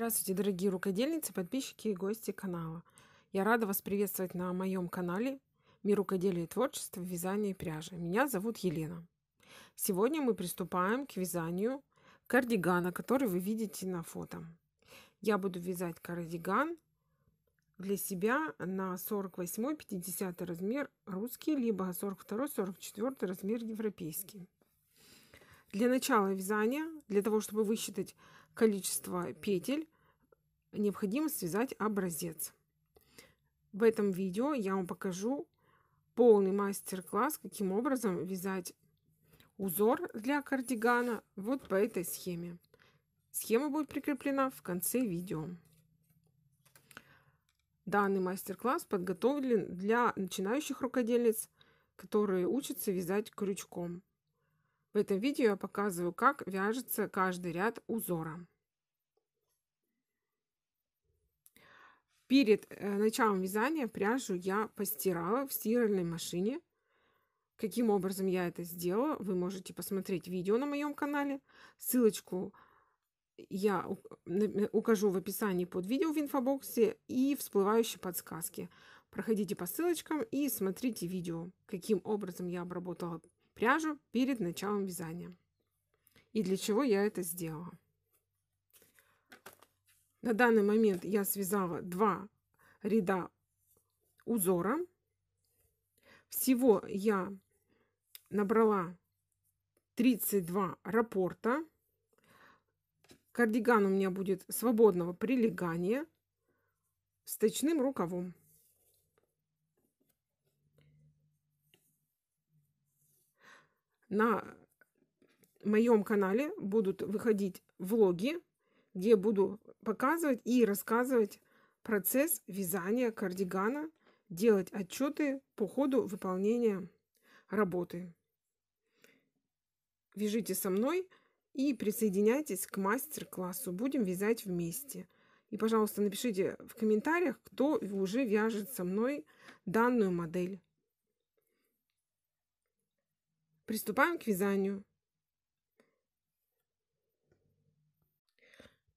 Здравствуйте, дорогие рукодельницы, подписчики и гости канала. Я рада вас приветствовать на моем канале «Мир рукоделия и творчества, вязания и пряжи». Меня зовут Елена. Сегодня мы приступаем к вязанию кардигана, который вы видите на фото. Я буду вязать кардиган для себя на 48-50 размер русский, либо 42-44 размер европейский. Для начала вязания, для того, чтобы высчитать количество петель, необходимо связать образец. В этом видео я вам покажу полный мастер-класс, каким образом вязать узор для кардигана вот по этой схеме. Схема будет прикреплена в конце видео. Данный мастер-класс подготовлен для начинающих рукодельниц, которые учатся вязать крючком. В этом видео я показываю, как вяжется каждый ряд узора. Перед э, началом вязания пряжу я постирала в стиральной машине. Каким образом я это сделала, вы можете посмотреть видео на моем канале. Ссылочку я укажу в описании под видео в инфобоксе и всплывающей подсказке. Проходите по ссылочкам и смотрите видео, каким образом я обработала пряжу перед началом вязания и для чего я это сделала. На данный момент я связала два ряда узора. Всего я набрала 32 рапорта. Кардиган у меня будет свободного прилегания с точным рукавом. На моем канале будут выходить влоги где буду показывать и рассказывать процесс вязания кардигана, делать отчеты по ходу выполнения работы. Вяжите со мной и присоединяйтесь к мастер-классу. Будем вязать вместе. И, пожалуйста, напишите в комментариях, кто уже вяжет со мной данную модель. Приступаем к вязанию.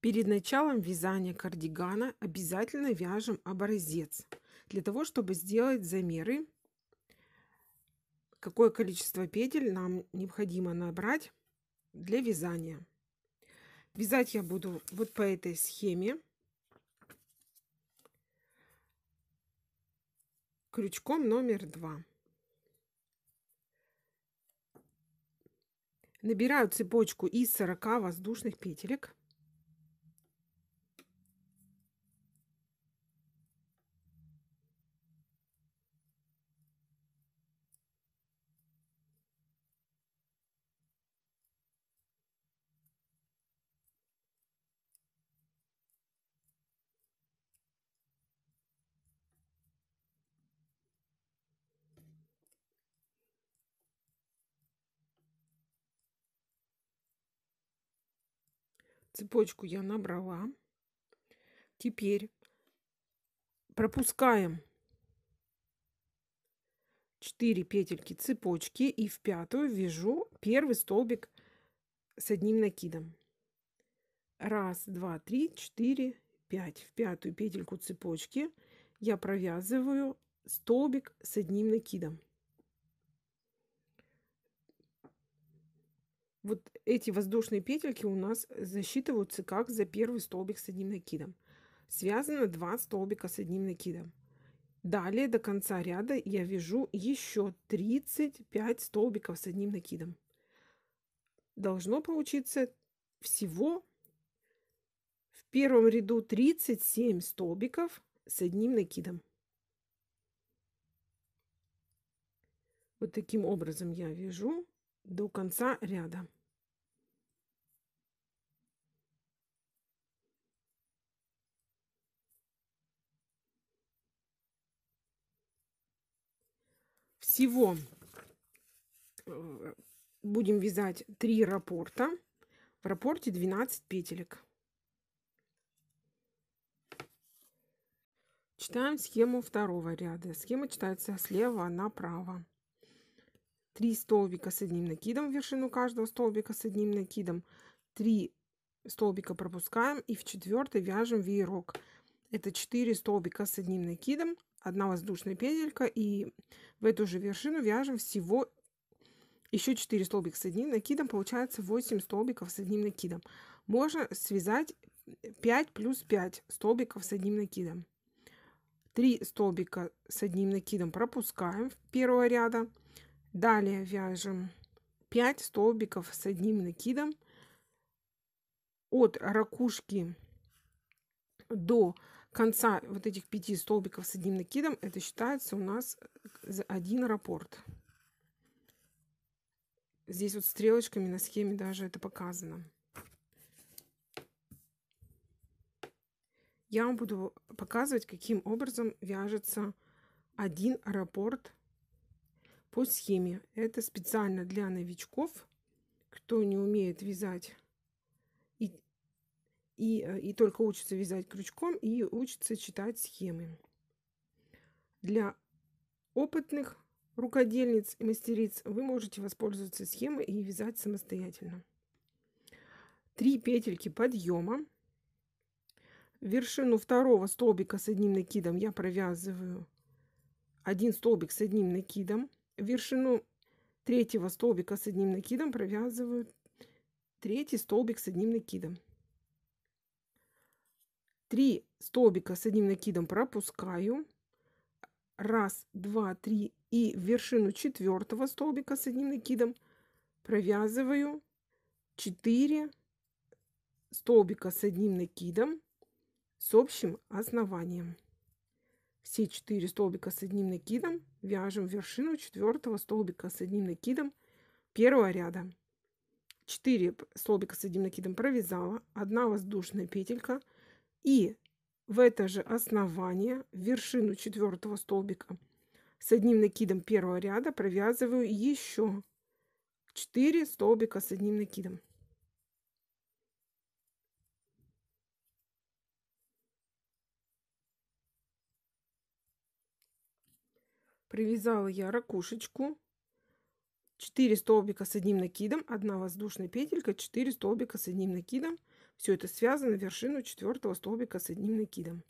Перед началом вязания кардигана обязательно вяжем образец для того, чтобы сделать замеры, какое количество петель нам необходимо набрать для вязания. Вязать я буду вот по этой схеме. крючком номер два. Набираю цепочку из 40 воздушных петелек. Цепочку я набрала. Теперь пропускаем 4 петельки цепочки и в пятую вяжу первый столбик с одним накидом. Раз, два, три, четыре, пять. В пятую петельку цепочки я провязываю столбик с одним накидом. Вот эти воздушные петельки у нас засчитываются как за первый столбик с одним накидом. Связано два столбика с одним накидом. Далее до конца ряда я вяжу еще 35 столбиков с одним накидом. Должно получиться всего в первом ряду 37 столбиков с одним накидом. Вот таким образом я вяжу до конца ряда. всего э, будем вязать 3 рапорта. В рапорте 12 петелек. Читаем схему второго ряда. Схема читается слева направо. 3 столбика с одним накидом в вершину каждого столбика с одним накидом. 3 столбика пропускаем и в четвертый вяжем веерок. Это 4 столбика с одним накидом, одна воздушная петелька и в эту же вершину вяжем всего еще 4 столбика с одним накидом, получается 8 столбиков с одним накидом. Можно связать 5 плюс 5 столбиков с одним накидом. 3 столбика с одним накидом пропускаем в первого ряда. Далее вяжем 5 столбиков с одним накидом от ракушки до конца вот этих пяти столбиков с одним накидом, это считается у нас э, за один раппорт. Здесь вот стрелочками на схеме даже это показано. Я вам буду показывать, каким образом вяжется один раппорт по схеме. Это специально для новичков, кто не умеет вязать и, э, и только учатся вязать крючком и учатся читать схемы. Для опытных рукодельниц и мастериц вы можете воспользоваться схемой и вязать самостоятельно. Три петельки подъема. Вершину второго столбика с одним накидом я провязываю один столбик с одним накидом. Вершину третьего столбика с одним накидом провязываю третий столбик с одним накидом. 3 столбика с одним накидом пропускаю. Раз, два, три. И вершину четвертого столбика с одним накидом провязываю 4 столбика с одним накидом с общим основанием. Все 4 столбика с одним накидом вяжем вершину четвертого столбика с одним накидом первого ряда. 4 столбика с одним накидом провязала, 1 воздушная петелька – и в это же основание, в вершину четвертого столбика, с одним накидом первого ряда провязываю еще 4 столбика с одним накидом. Привязала я ракушечку, 4 столбика с одним накидом, 1 воздушная петелька, 4 столбика с одним накидом – все это связано в вершину четвертого столбика с одним накидом.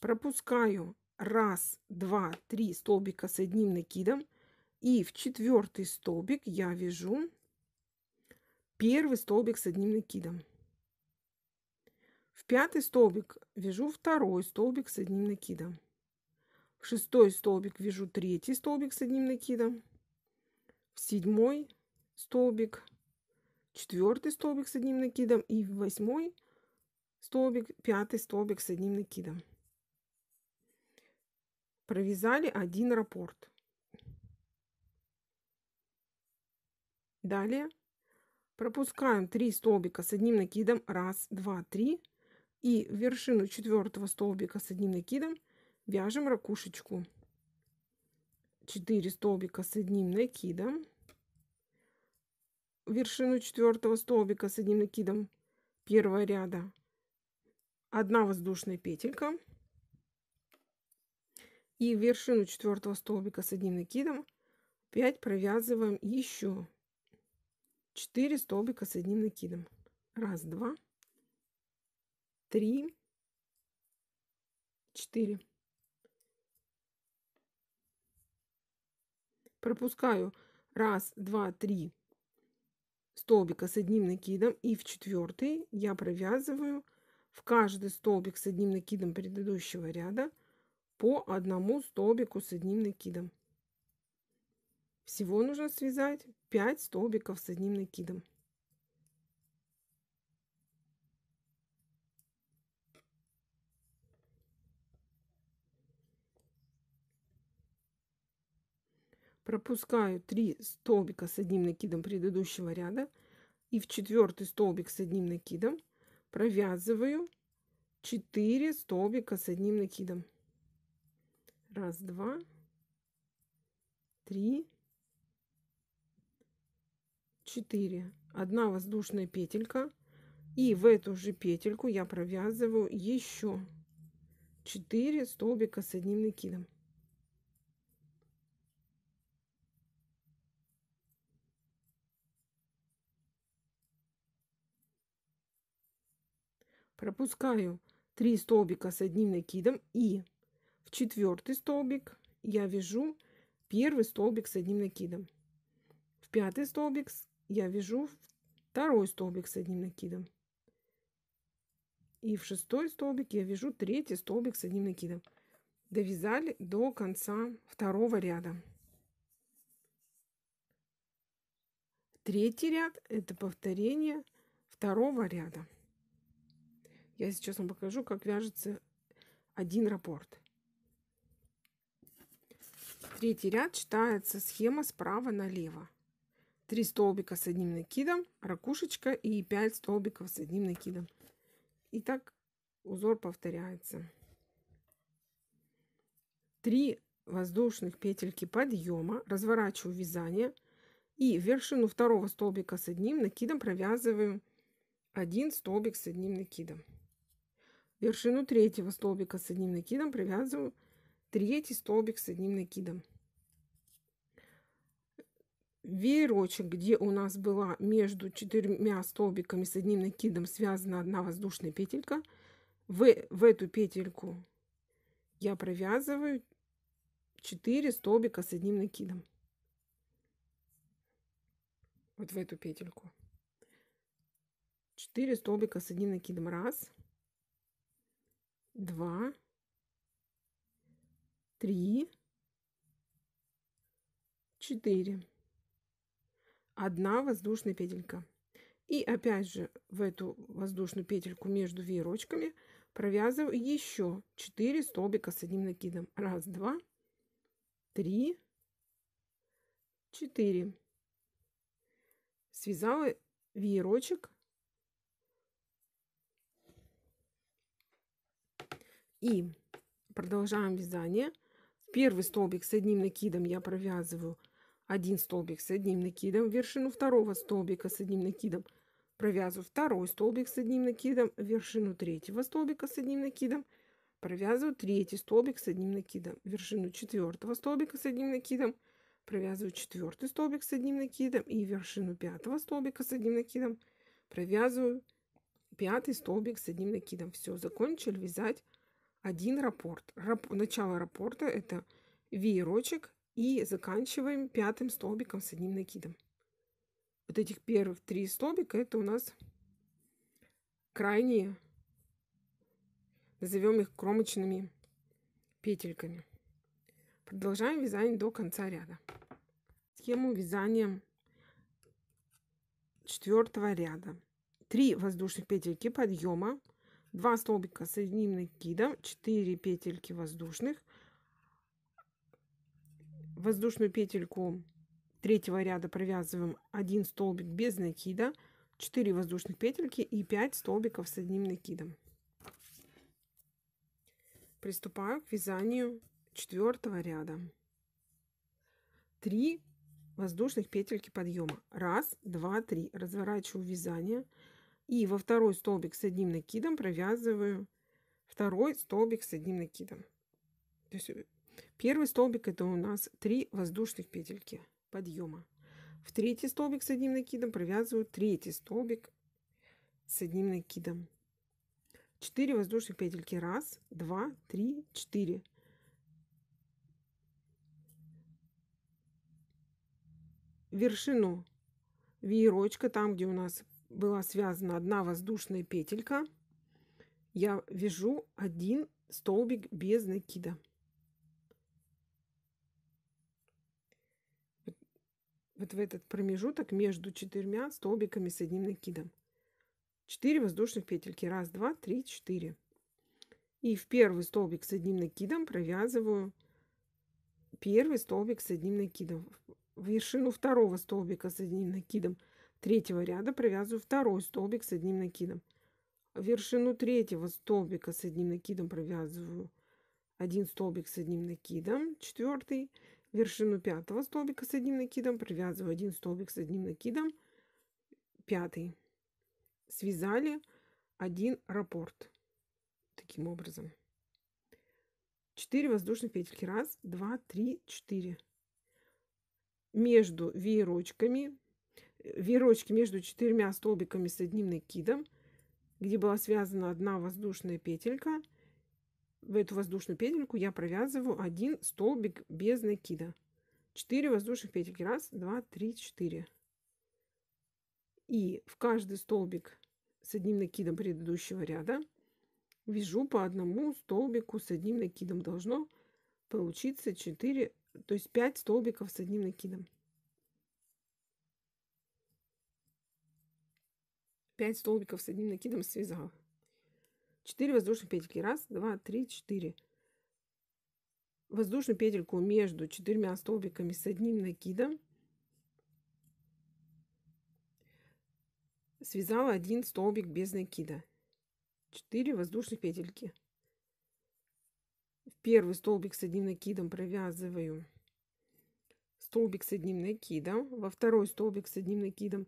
Пропускаю раз, два, три столбика с одним накидом. И в четвертый столбик я вяжу первый столбик с одним накидом. В пятый столбик вяжу второй столбик с одним накидом. В шестой столбик вяжу третий столбик с одним накидом. В седьмой столбик четвертый столбик с одним накидом и восьмой столбик, пятый столбик с одним накидом. Провязали один раппорт. Далее пропускаем 3 столбика с одним накидом 1 2 3 и в вершину четвертого столбика с одним накидом вяжем ракушечку 4 столбика с одним накидом вершину четвертого столбика с одним накидом первого ряда. Одна воздушная петелька. И вершину четвертого столбика с одним накидом 5 провязываем еще 4 столбика с одним накидом. Раз, два, три, четыре. Пропускаю раз, два, три, столбика с одним накидом и в четвертый я провязываю в каждый столбик с одним накидом предыдущего ряда по одному столбику с одним накидом. Всего нужно связать 5 столбиков с одним накидом. пропускаю 3 столбика с одним накидом предыдущего ряда и в четвертый столбик с одним накидом провязываю 4 столбика с одним накидом. Раз, два, три, четыре. Одна воздушная петелька. И в эту же петельку я провязываю еще 4 столбика с одним накидом. пропускаю 3 столбика с одним накидом и в четвертый столбик я вяжу первый столбик с одним накидом. В пятый столбик я вяжу второй столбик с одним накидом. И в шестой столбик я вяжу третий столбик с одним накидом. Довязали до конца второго ряда. Третий ряд это повторение второго ряда. Я сейчас вам покажу, как вяжется один раппорт. Третий ряд читается схема справа налево. Три столбика с одним накидом, ракушечка и 5 столбиков с одним накидом. И так узор повторяется. Три воздушных петельки подъема, разворачиваю вязание и вершину второго столбика с одним накидом провязываю один столбик с одним накидом вершину третьего столбика с одним накидом привязываю третий столбик с одним накидом. Веерочек, где у нас была между четырьмя столбиками с одним накидом связана одна воздушная петелька, в, в эту петельку я провязываю 4 столбика с одним накидом. Вот в эту петельку. 4 столбика с одним накидом. Раз два, три, четыре. Одна воздушная петелька. И опять же в эту воздушную петельку между веерочками провязываю еще 4 столбика с одним накидом. Раз, два, три, четыре. Связала веерочек И продолжаем вязание. Первый столбик с одним накидом я провязываю один столбик с одним накидом, вершину второго столбика с одним накидом провязываю второй столбик с одним накидом, вершину третьего столбика с одним накидом, провязываю третий столбик с одним накидом, вершину четвертого столбика с одним накидом, провязываю четвертый столбик с одним накидом и вершину пятого столбика с одним накидом, провязываю пятый столбик с одним накидом. Все, закончили вязать один раппорт. Рап... Начало раппорта – это веерочек и заканчиваем пятым столбиком с одним накидом. Вот этих первых три столбика – это у нас крайние, назовем их кромочными петельками. Продолжаем вязание до конца ряда. Схему вязания четвертого ряда. 3 воздушных петельки подъема, 2 столбика соединим накидом 4 петельки воздушных воздушную петельку третьего ряда провязываем 1 столбик без накида 4 воздушных петельки и 5 столбиков с одним накидом приступаю к вязанию четвертого ряда 3 воздушных петельки подъема 1 2 3 разворачиваю вязание и во второй столбик с одним накидом провязываю второй столбик с одним накидом. То есть э, первый столбик это у нас 3 воздушных петельки подъема. В третий столбик с одним накидом провязываю третий столбик с одним накидом. 4 воздушных петельки. 1, 2, 3, 4. Вершину веерочка, там где у нас была связана одна воздушная петелька, я вяжу один столбик без накида. Вот в этот промежуток между четырьмя столбиками с одним накидом. 4 воздушных петельки. Раз, два, три, четыре. И в первый столбик с одним накидом провязываю первый столбик с одним накидом. В вершину второго столбика с одним накидом – третьего ряда провязываю второй столбик с одним накидом. Вершину третьего столбика с одним накидом провязываю один столбик с одним накидом, четвертый. Вершину пятого столбика с одним накидом провязываю один столбик с одним накидом, пятый. Связали один раппорт таким образом. 4 воздушных петельки. Раз, два, три, четыре. Между веерочками верочки между четырьмя столбиками с одним накидом, где была связана одна воздушная петелька. В эту воздушную петельку я провязываю один столбик без накида. 4 воздушных петельки. Раз, два, три, четыре. И в каждый столбик с одним накидом предыдущего ряда вяжу по одному столбику с одним накидом. Должно получиться 4, то есть 5 столбиков с одним накидом. 5 столбиков с одним накидом связала. 4 воздушных петельки. Раз, два, три, четыре. Воздушную петельку между четырьмя столбиками с одним накидом связала один столбик без накида. 4 воздушных петельки. В первый столбик с одним накидом провязываю столбик с одним накидом, во второй столбик с одним накидом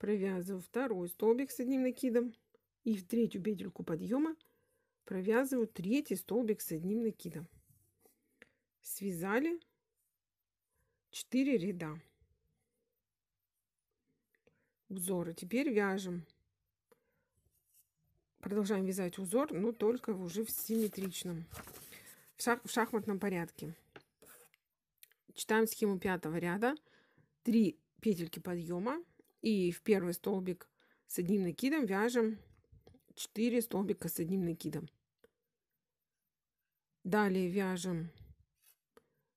провязываю второй столбик с одним накидом и в третью петельку подъема провязываю третий столбик с одним накидом. Связали 4 ряда узора. Теперь вяжем. Продолжаем вязать узор, но только уже в симметричном, в, шах, в шахматном порядке. Читаем схему пятого ряда. 3 петельки подъема, и в первый столбик с одним накидом вяжем 4 столбика с одним накидом. Далее вяжем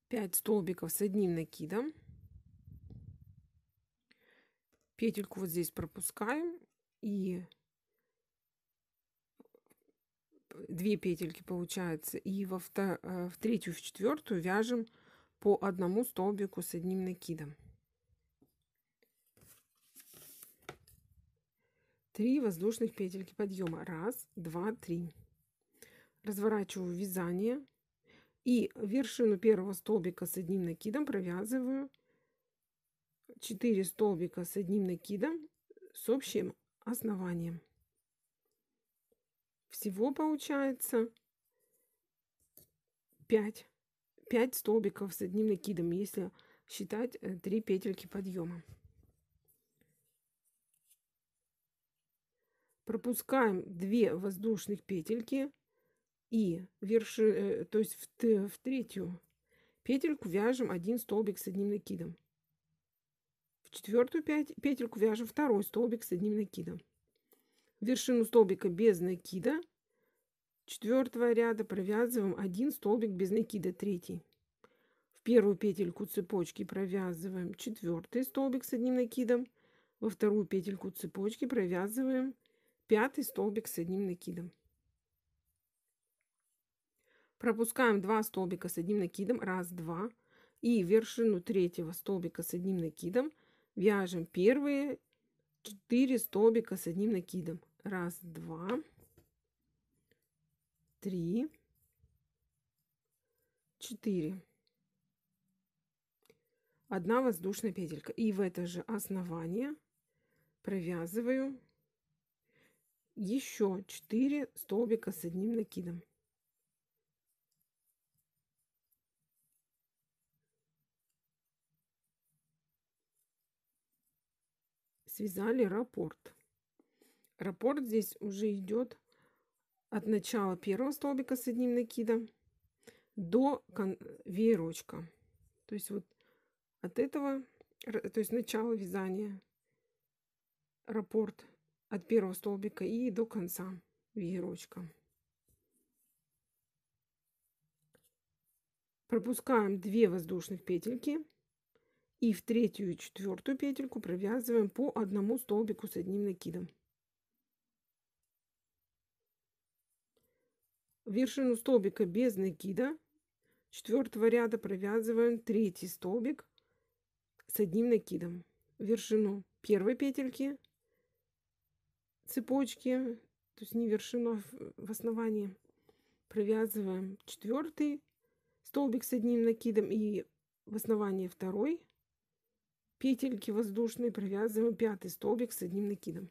5 столбиков с одним накидом. Петельку вот здесь пропускаем и 2 петельки получается. И во втор... Э, в третью, в четвертую вяжем по одному столбику с одним накидом. 3 воздушных петельки подъема. Раз, два, три. Разворачиваю вязание и вершину первого столбика с одним накидом провязываю 4 столбика с одним накидом с общим основанием. Всего получается 5, 5 столбиков с одним накидом, если считать 3 э, петельки подъема. пропускаем 2 воздушных петельки и верши, э, то есть в, в третью петельку вяжем один столбик с одним накидом. В четвертую петельку вяжем второй столбик с одним накидом. Вершину столбика без накида четвертого ряда провязываем один столбик без накида, третий. В первую петельку цепочки провязываем четвертый столбик с одним накидом, во вторую петельку цепочки провязываем пятый столбик с одним накидом. Пропускаем 2 столбика с одним накидом, раз, два, и вершину третьего столбика с одним накидом вяжем первые 4 столбика с одним накидом, раз, два, три, четыре. Одна воздушная петелька. И в это же основание провязываю еще 4 столбика с одним накидом. Связали раппорт. Раппорт здесь уже идет от начала первого столбика с одним накидом до веерочка. То есть вот от этого, то есть начало вязания раппорт от первого столбика и до конца веерочка. Пропускаем 2 воздушных петельки и в третью и четвертую петельку провязываем по одному столбику с одним накидом. вершину столбика без накида четвертого ряда провязываем третий столбик с одним накидом вершину первой петельки цепочки, то есть не вершину в основании, провязываем четвертый столбик с одним накидом и в основании второй петельки воздушные провязываем пятый столбик с одним накидом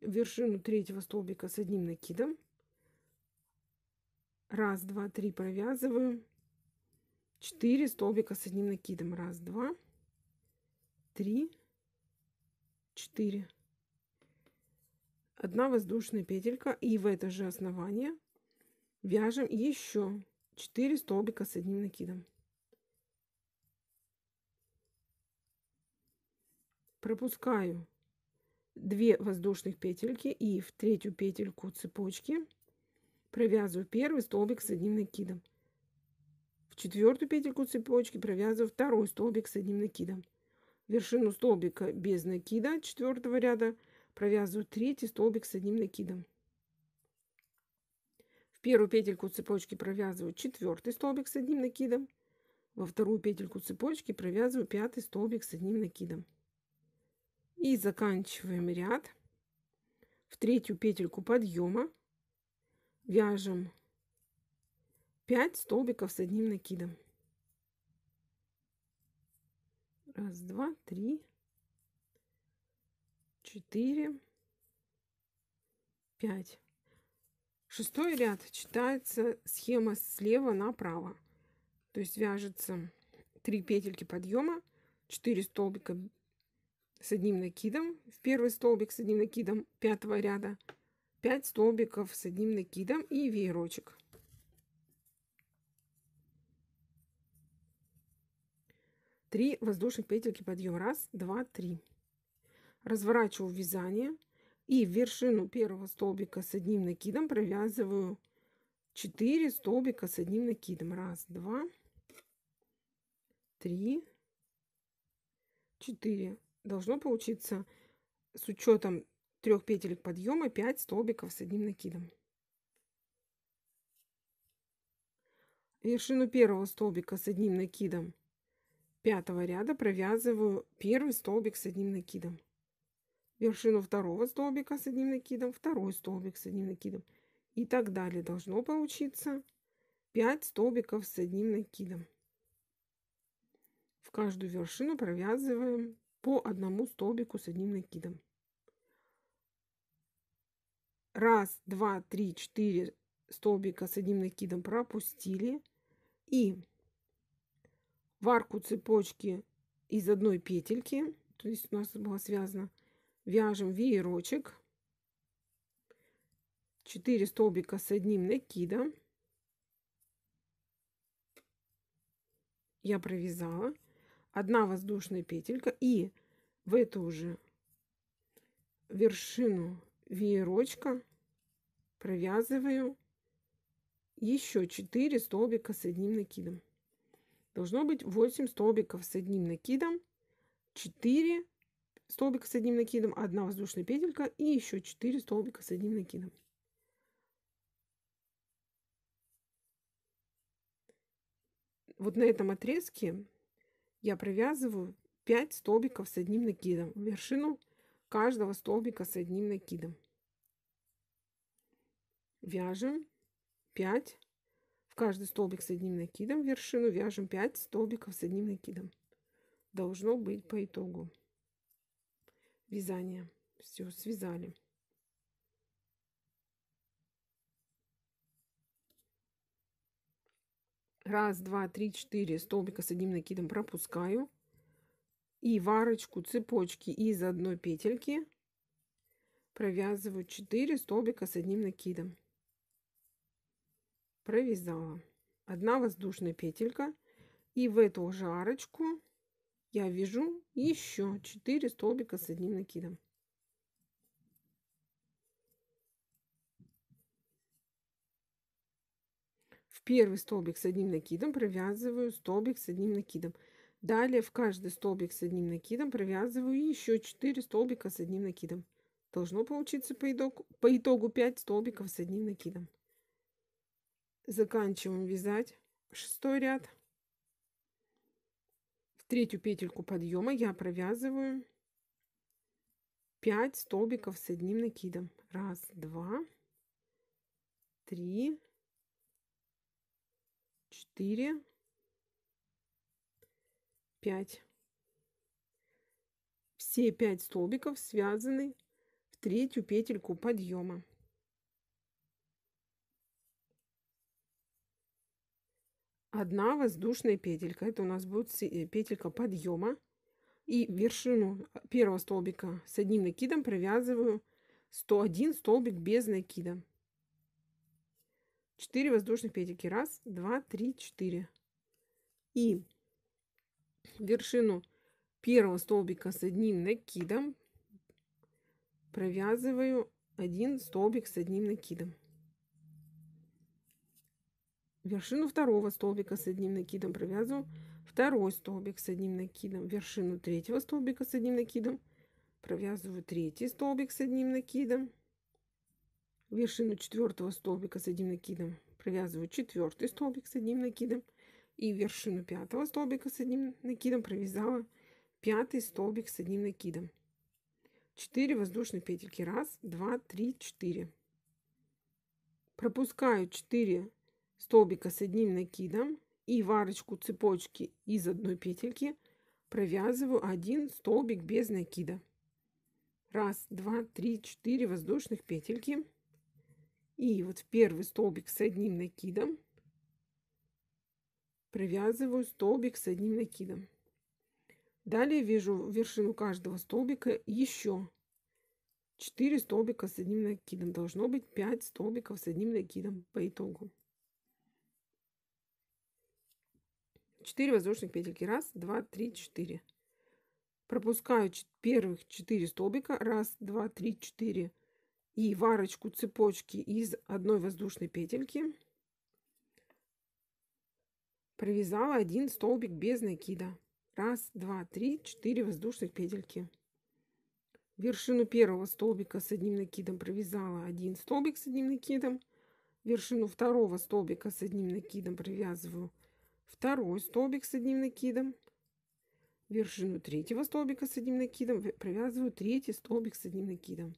вершину третьего столбика с одним накидом раз два три провязываем четыре столбика с одним накидом раз два три четыре одна воздушная петелька и в это же основание вяжем еще 4 столбика с одним накидом. Пропускаю 2 воздушных петельки и в третью петельку цепочки провязываю первый столбик с одним накидом. В четвертую петельку цепочки провязываю второй столбик с одним накидом. Вершину столбика без накида четвертого ряда провязываю третий столбик с одним накидом. В первую петельку цепочки провязываю четвертый столбик с одним накидом. Во вторую петельку цепочки провязываю пятый столбик с одним накидом. И заканчиваем ряд. В третью петельку подъема вяжем 5 столбиков с одним накидом. Раз, два, три, четыре пять Шестой ряд читается схема слева направо. То есть вяжется три петельки подъема, 4 столбика с одним накидом, в первый столбик с одним накидом пятого ряда, 5 столбиков с одним накидом и веерочек. Три воздушных петельки подъем. Раз, два, три разворачиваю вязание и в вершину первого столбика с одним накидом провязываю 4 столбика с одним накидом. Раз, два, три, четыре. Должно получиться с учетом трех петель подъема 5 столбиков с одним накидом. Вершину первого столбика с одним накидом пятого ряда провязываю первый столбик с одним накидом вершину второго столбика с одним накидом, второй столбик с одним накидом и так далее. Должно получиться 5 столбиков с одним накидом. В каждую вершину провязываем по одному столбику с одним накидом. Раз, два, три, четыре столбика с одним накидом пропустили. И в арку цепочки из одной петельки, то есть у нас было связано вяжем веерочек 4 столбика с одним накидом я провязала 1 воздушная петелька и в эту уже вершину веерочка провязываю еще 4 столбика с одним накидом должно быть 8 столбиков с одним накидом 4 столбика с одним накидом, одна воздушная петелька и еще 4 столбика с одним накидом. Вот на этом отрезке я провязываю 5 столбиков с одним накидом в вершину каждого столбика с одним накидом. Вяжем 5 в каждый столбик с одним накидом, в вершину вяжем 5 столбиков с одним накидом. Должно быть по итогу. Вязание, Все, связали. Раз, два, три, четыре столбика с одним накидом пропускаю. И в арочку цепочки из одной петельки провязываю 4 столбика с одним накидом. Провязала. Одна воздушная петелька. И в эту же арочку я вяжу еще 4 столбика с одним накидом. В первый столбик с одним накидом провязываю столбик с одним накидом. Далее в каждый столбик с одним накидом провязываю еще 4 столбика с одним накидом. Должно получиться по итогу, по итогу 5 столбиков с одним накидом. Заканчиваем вязать шестой ряд третью петельку подъема я провязываю 5 столбиков с одним накидом. Раз, два, три, четыре, пять. Все пять столбиков связаны в третью петельку подъема. одна воздушная петелька. Это у нас будет э, петелька подъема. И вершину первого столбика с одним накидом провязываю 101 столбик без накида. 4 воздушных петельки. Раз, два, три, четыре. И вершину первого столбика с одним накидом провязываю один столбик с одним накидом вершину второго столбика с одним накидом провязываем второй столбик с одним накидом, вершину третьего столбика с одним накидом, провязываю третий столбик с одним накидом, вершину четвертого столбика с одним накидом, провязываю четвертый столбик с одним накидом и вершину пятого столбика с одним накидом провязала пятый столбик с одним накидом. 4 воздушные петельки. 1, 2, 3, 4. Пропускаю 4 столбика с одним накидом и в арочку цепочки из одной петельки провязываю один столбик без накида. Раз, два, три, четыре воздушных петельки. И вот в первый столбик с одним накидом провязываю столбик с одним накидом. Далее вяжу вершину каждого столбика еще 4 столбика с одним накидом. Должно быть 5 столбиков с одним накидом по итогу. 4 воздушных петельки. Раз, два, три, четыре. Пропускаю первых 4 столбика. Раз, два, три, четыре. И в арочку цепочки из одной воздушной петельки провязала один столбик без накида. Раз, два, три, четыре воздушных петельки. Вершину первого столбика с одним накидом провязала один столбик с одним накидом. Вершину второго столбика с одним накидом провязываю второй столбик с одним накидом, вершину третьего столбика с одним накидом, провязываю третий столбик с одним накидом,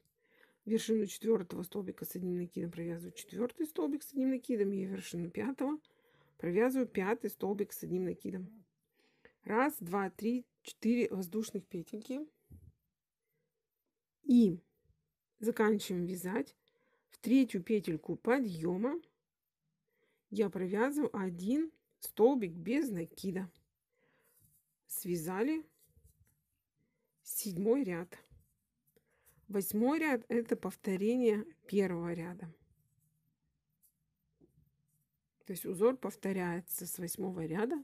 вершину четвертого столбика с одним накидом провязываю четвертый столбик с одним накидом и вершину пятого провязываю пятый столбик с одним накидом. Раз, два, три, четыре воздушных петельки. И заканчиваем вязать. В третью петельку подъема я провязываю один столбик без накида связали седьмой ряд восьмой ряд это повторение первого ряда то есть узор повторяется с восьмого ряда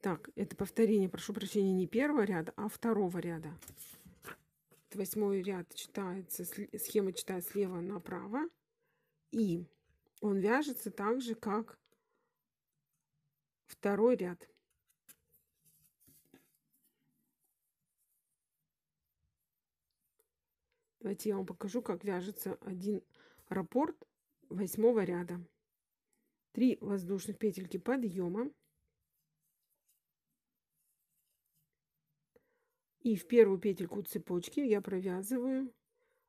так это повторение прошу прощения не первого ряда а второго ряда восьмой ряд читается схема читается слева направо и он вяжется так же, как второй ряд. Давайте я вам покажу, как вяжется один раппорт восьмого ряда. Три воздушных петельки подъема. И в первую петельку цепочки я провязываю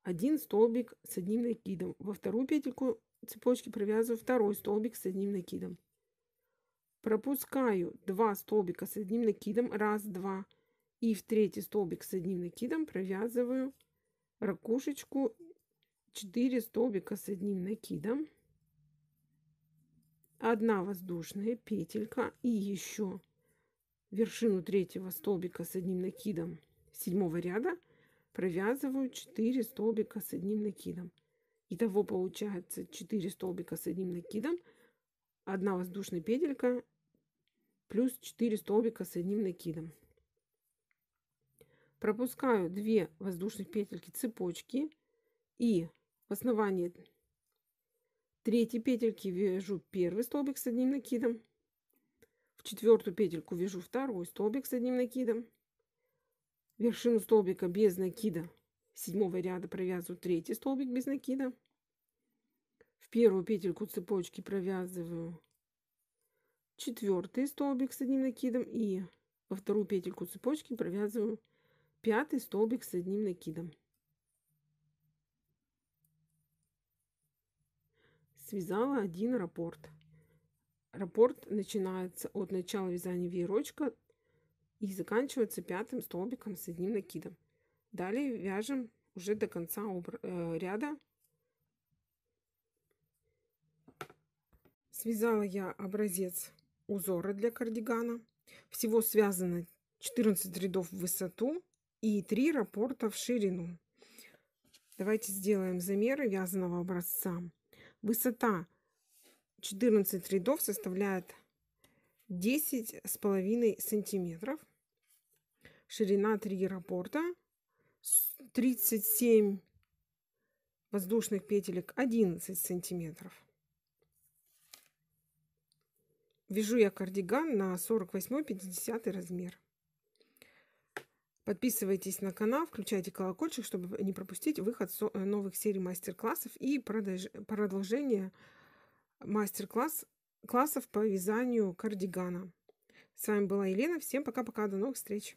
один столбик с одним накидом. Во вторую петельку цепочки провязываю второй столбик с одним накидом. Пропускаю 2 столбика с одним накидом, раз, два, и в третий столбик с одним накидом провязываю ракушечку 4 столбика с одним накидом, одна воздушная петелька и еще вершину третьего столбика с одним накидом седьмого ряда – провязываю 4 столбика с одним накидом. Итого получается 4 столбика с одним накидом, 1 воздушная петелька плюс 4 столбика с одним накидом. Пропускаю 2 воздушных петельки цепочки и в основании третьей петельки вяжу первый столбик с одним накидом. В четвертую петельку вяжу второй столбик с одним накидом вершину столбика без накида седьмого ряда провязываю третий столбик без накида. В первую петельку цепочки провязываю четвертый столбик с одним накидом и во вторую петельку цепочки провязываю пятый столбик с одним накидом. Связала один раппорт. Раппорт начинается от начала вязания веерочка и заканчивается пятым столбиком с одним накидом. Далее вяжем уже до конца э, ряда. Связала я образец узора для кардигана. Всего связано 14 рядов в высоту и 3 раппорта в ширину. Давайте сделаем замеры вязаного образца. Высота 14 рядов составляет 10,5 сантиметров ширина триггера-порта, 37 воздушных петелек 11 сантиметров. Вяжу я кардиган на 48-50 размер. Подписывайтесь на канал, включайте колокольчик, чтобы не пропустить выход э, новых серий мастер-классов и продолжение мастер-классов по вязанию кардигана. С вами была Елена. Всем пока-пока. До новых встреч.